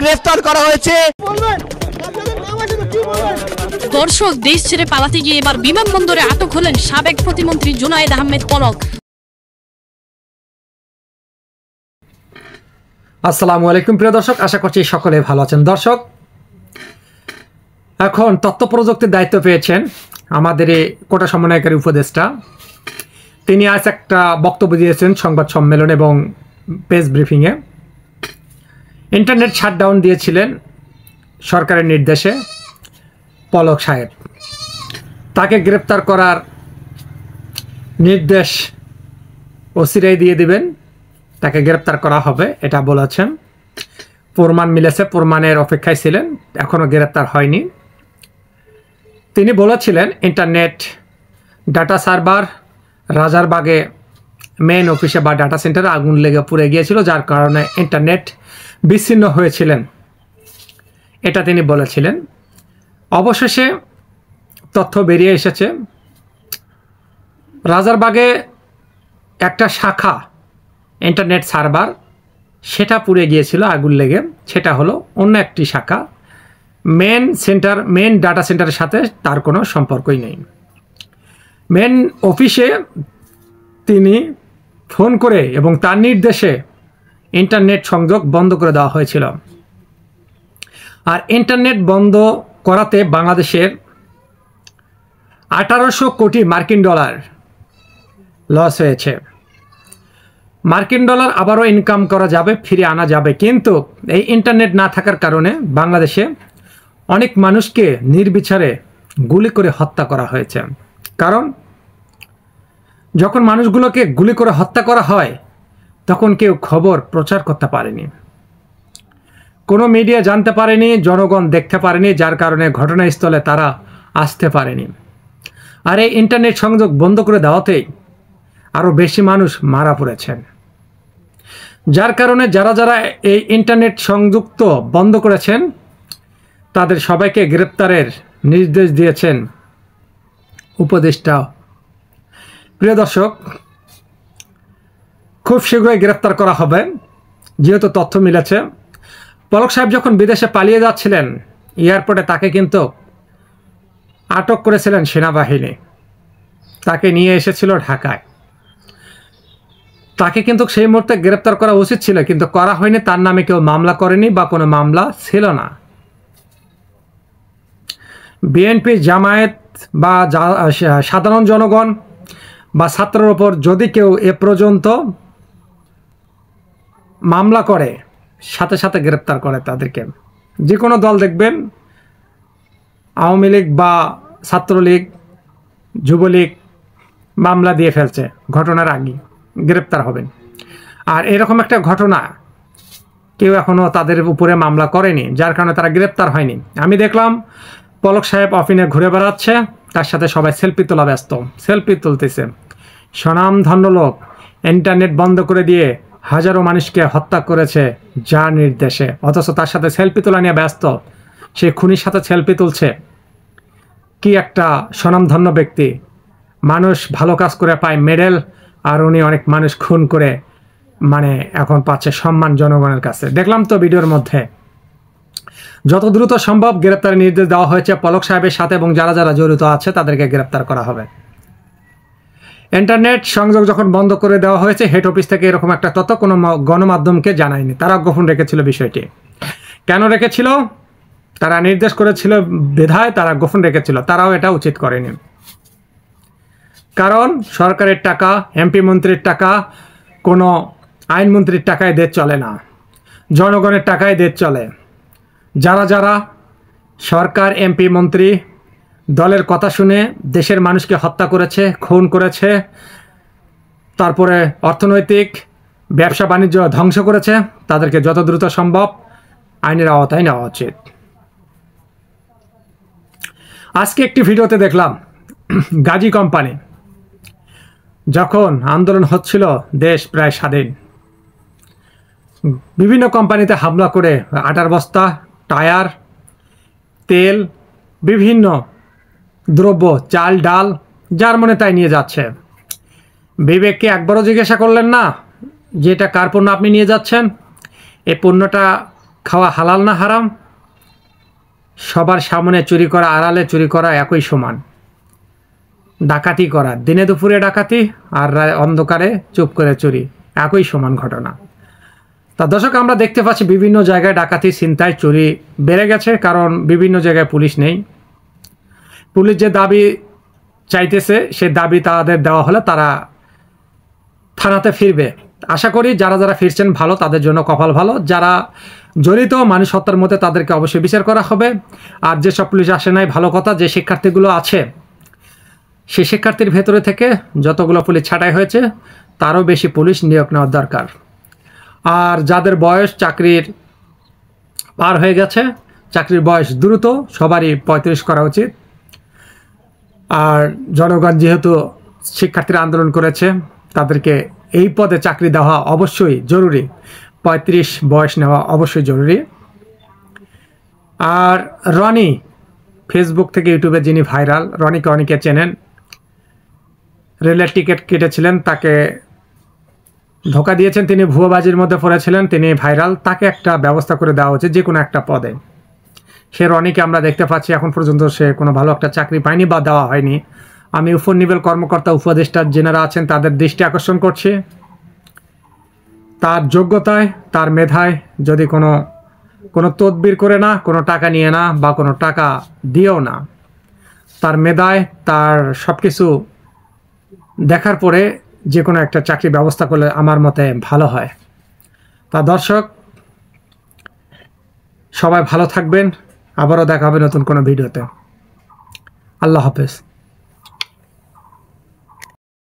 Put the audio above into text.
গ্রেফতার করা হয়েছে দর্শক দেশ ছেড়ে পালাতে গিয়ে এবার বিমানবন্দরে আটক হলেন সাবেক প্রতিমন্ত্রী জুনায়দ আহমেদ পলক আসসালামু আলাইকুম প্রিয় দর্শক আশা করছি সকলে ভালো আছেন দর্শক এখন তথ্য প্রযুক্তির দায়িত্ব পেয়েছেন আমাদের এই কোটা সমন্বয়কারী উপদেষ্টা তিনি আজ একটা বক্তব্য দিয়েছেন সংবাদ সম্মেলন এবং প্রেস ব্রিফিংয়ে ইন্টারনেট শাটডাউন দিয়েছিলেন সরকারের নির্দেশে পলক সাহেব তাকে গ্রেপ্তার করার নির্দেশ ওসিরাই দিয়ে দিবেন তাকে গ্রেপ্তার করা হবে এটা বলেছেন প্রমাণ মিলেছে প্রমাণের অপেক্ষায় ছিলেন এখনও গ্রেপ্তার হয়নি তিনি বলেছিলেন ইন্টারনেট ডাটা সার্ভার রাজারবাগে মেন অফিসে বা ডাটা সেন্টারে আগুন লেগে পুড়ে গিয়েছিল যার কারণে ইন্টারনেট বিচ্ছিন্ন হয়েছিলেন এটা তিনি বলেছিলেন অবশেষে তথ্য বেরিয়ে এসেছে রাজারবাগে একটা শাখা ইন্টারনেট সার্ভার সেটা পুড়ে গিয়েছিল আগুন লেগে সেটা হলো অন্য একটি শাখা মেন সেন্টার মেন ডাটা সেন্টারের সাথে তার কোনো সম্পর্কই নেই মেন অফিসে তিনি ফোন করে এবং তার নির্দেশে ইন্টারনেট সংযোগ বন্ধ করে দেওয়া হয়েছিল আর ইন্টারনেট বন্ধ করাতে বাংলাদেশের আঠারোশো কোটি মার্কিন ডলার লস হয়েছে মার্কিন ডলার আবারও ইনকাম করা যাবে ফিরে আনা যাবে কিন্তু এই ইন্টারনেট না থাকার কারণে বাংলাদেশে অনেক মানুষকে নির্বিচারে গুলি করে হত্যা করা হয়েছে কারণ যখন মানুষগুলোকে গুলি করে হত্যা করা হয় তখন কেউ খবর প্রচার করতে পারেনি কোনো মিডিয়া জানতে পারেনি জনগণ দেখতে পারেনি যার কারণে ঘটনাস্থলে তারা আসতে পারেনি আর এই ইন্টারনেট সংযোগ বন্ধ করে দেওয়াতেই আরও বেশি মানুষ মারা পড়েছেন যার কারণে যারা যারা এই ইন্টারনেট সংযুক্ত বন্ধ করেছেন তাদের সবাইকে গ্রেপ্তারের নির্দেশ দিয়েছেন উপদেষ্টা প্রিয় দর্শক খুব শীঘ্রই গ্রেপ্তার করা হবে যেহেতু তথ্য মিলেছে পলক সাহেব যখন বিদেশে পালিয়ে যাচ্ছিলেন এয়ারপোর্টে তাকে কিন্তু আটক করেছিলেন সেনাবাহিনী তাকে নিয়ে এসেছিল ঢাকায় তাকে কিন্তু সেই মুহূর্তে গ্রেপ্তার করা উচিত ছিল কিন্তু করা হয়নি তার নামে কেউ মামলা করেনি বা কোনো মামলা ছিল না বিএনপি জামায়াত বা সাধারণ জনগণ বা ছাত্রের ওপর যদি কেউ এ পর্যন্ত মামলা করে সাথে সাথে গ্রেপ্তার করে তাদেরকে যে কোনো দল দেখবেন আওয়ামী লীগ বা ছাত্রলীগ যুবলীগ মামলা দিয়ে ফেলছে ঘটনার আগে গ্রেপ্তার হবেন আর এরকম একটা ঘটনা কেউ এখনও তাদের উপরে মামলা করেনি যার কারণে তারা গ্রেপ্তার হয়নি আমি দেখলাম পলক সাহেব অফিনে ঘুরে বেড়াচ্ছে তার সাথে সবাই সেলফি তোলা ব্যস্ত সেলফি তুলতেছে ধন্য লোক ইন্টারনেট বন্ধ করে দিয়ে হাজারো মানুষকে হত্যা করেছে যার নির্দেশে অথচ তার সাথে সেলফি তোলা নিয়ে ব্যস্ত সে খুনির সাথে সেলফি তুলছে কি একটা স্বনামধন্য ব্যক্তি মানুষ ভালো কাজ করে পায় মেডেল আর উনি অনেক মানুষ খুন করে মানে এখন পাচ্ছে সম্মান জনগণের কাছে দেখলাম তো ভিডিওর মধ্যে যত দ্রুত সম্ভব গ্রেপ্তারের নির্দেশ দেওয়া হয়েছে পলক সাহেবের সাথে এবং যারা যারা জড়িত আছে তাদেরকে গ্রেপ্তার করা হবে ইন্টারনেট সংযোগ যখন বন্ধ করে দেওয়া হয়েছে হেড অফিস থেকে এরকম একটা তত কোনো গণমাধ্যমকে জানায়নি তারা গোপন রেখেছিল বিষয়টি কেন রেখেছিল তারা নির্দেশ করেছিল বেধায় তারা গোপন রেখেছিল তারাও এটা উচিত করেনি কারণ সরকারের টাকা এমপি মন্ত্রীর টাকা কোনো আইনমন্ত্রীর টাকায় দেশ চলে না জনগণের টাকায় দেশ চলে যারা যারা সরকার এমপি মন্ত্রী দলের কথা শুনে দেশের মানুষকে হত্যা করেছে খুন করেছে তারপরে অর্থনৈতিক ব্যবসা বাণিজ্য ধ্বংস করেছে তাদেরকে যত দ্রুত সম্ভব আইনের আওতায় নেওয়া উচিত আজকে একটি ভিডিওতে দেখলাম গাজী কোম্পানি যখন আন্দোলন হচ্ছিল দেশ প্রায় স্বাধীন বিভিন্ন কোম্পানিতে হামলা করে আটার বস্তা টায়ার তেল বিভিন্ন দ্রব্য চাল ডাল যার মনে তাই নিয়ে যাচ্ছে বিবেককে একবারও জিজ্ঞাসা করলেন না যে এটা কার পণ্য আপনি নিয়ে যাচ্ছেন এ পণ্যটা খাওয়া হালাল না হারাম সবার সামনে চুরি করা আড়ালে চুরি করা একই সমান ডাকাতি করা দিনে দুপুরে ডাকাতি আর অন্ধকারে চুপ করে চুরি একই সমান ঘটনা তা দর্শক আমরা দেখতে পাচ্ছি বিভিন্ন জায়গায় ডাকাতি চিন্তায় চুরি বেড়ে গেছে কারণ বিভিন্ন জায়গায় পুলিশ নেই পুলিশ যে দাবি চাইতেছে সে দাবি তাদের দেওয়া হলে তারা থানাতে ফিরবে আশা করি যারা যারা ফিরছেন ভালো তাদের জন্য কপাল ভালো যারা জড়িত মানুষ হত্যার মধ্যে তাদেরকে অবশ্যই বিচার করা হবে আর যেসব পুলিশ আসে নাই ভালো কথা যে শিক্ষার্থীগুলো আছে সেই শিক্ষার্থীর ভেতরে থেকে যতগুলো পুলিশ ছাঁটাই হয়েছে তারও বেশি পুলিশ নিয়োগ নেওয়ার দরকার আর যাদের বয়স চাকরির পার হয়ে গেছে চাকরির বয়স দ্রুত সবারই পঁয়ত্রিশ করা উচিত আর জনগণ যেহেতু শিক্ষার্থীরা আন্দোলন করেছে তাদেরকে এই পদে চাকরি দেওয়া অবশ্যই জরুরি পঁয়ত্রিশ বয়স নেওয়া অবশ্যই জরুরি আর রনি ফেসবুক থেকে ইউটিউবে যিনি ভাইরাল রনিকে অনেকে চেনেন রেলের টিকিট কেটেছিলেন তাকে ধোকা দিয়েছেন তিনি ভুয়োবাজির মধ্যে পড়েছিলেন তিনি ভাইরাল তাকে একটা ব্যবস্থা করে দেওয়া উচিত যে কোনো একটা পদে সে রনিকে আমরা দেখতে পাচ্ছি এখন পর্যন্ত সে কোনো ভালো একটা চাকরি পায়নি বা দেওয়া হয়নি আমি উপনিবেল কর্মকর্তা উপদেষ্টা যেনারা আছেন তাদের দৃষ্টি আকর্ষণ করছি তার যোগ্যতায় তার মেধায় যদি কোনো কোনো তদবির করে না কোনো টাকা নিয়ে না বা কোনো টাকা দিয়েও না তার মেধায় তার সব কিছু দেখার পরে যে কোনো একটা চাকরি ব্যবস্থা করলে আমার মতে ভালো হয় তা দর্শক সবাই ভালো থাকবেন আবারও দেখা হবে নতুন কোনো ভিডিওতে আল্লাহ হাফেজ